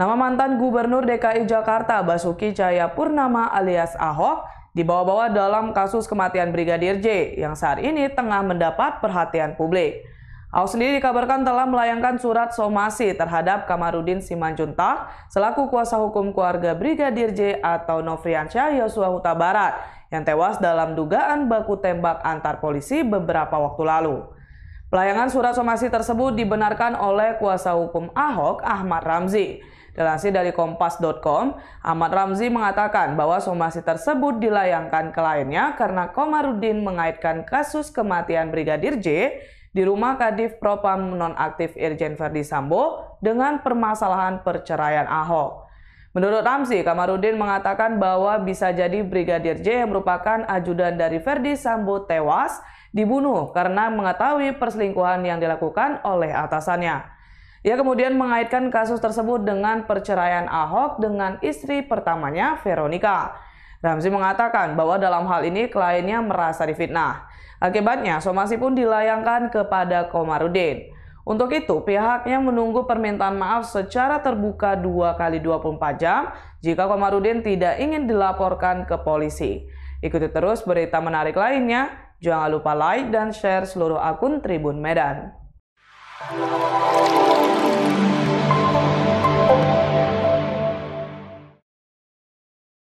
Nama mantan Gubernur DKI Jakarta Basuki Purnama alias Ahok dibawa-bawa dalam kasus kematian Brigadir J yang saat ini tengah mendapat perhatian publik. Ahok sendiri dikabarkan telah melayangkan surat somasi terhadap Kamarudin Simanjuntak selaku kuasa hukum keluarga Brigadir J atau Novriansyah Yosua Huta Barat yang tewas dalam dugaan baku tembak antar polisi beberapa waktu lalu. Pelayangan surat somasi tersebut dibenarkan oleh kuasa hukum Ahok, Ahmad Ramzi. Dilansir dari kompas.com, Ahmad Ramzi mengatakan bahwa somasi tersebut dilayangkan ke lainnya karena Komarudin mengaitkan kasus kematian Brigadir J di rumah Kadif Propam nonaktif Irjen Verdi Sambo dengan permasalahan perceraian Ahok. Menurut Ramzi, Kamarudin mengatakan bahwa bisa jadi Brigadir J yang merupakan ajudan dari Verdi Sambo tewas dibunuh karena mengetahui perselingkuhan yang dilakukan oleh atasannya. Ia kemudian mengaitkan kasus tersebut dengan perceraian Ahok dengan istri pertamanya, Veronica. Ramzi mengatakan bahwa dalam hal ini kliennya merasa difitnah. Akibatnya, somasi pun dilayangkan kepada Komarudin. Untuk itu, pihaknya menunggu permintaan maaf secara terbuka 2 kali 24 jam jika Komarudin tidak ingin dilaporkan ke polisi. Ikuti terus berita menarik lainnya. Jangan lupa like dan share seluruh akun Tribun Medan.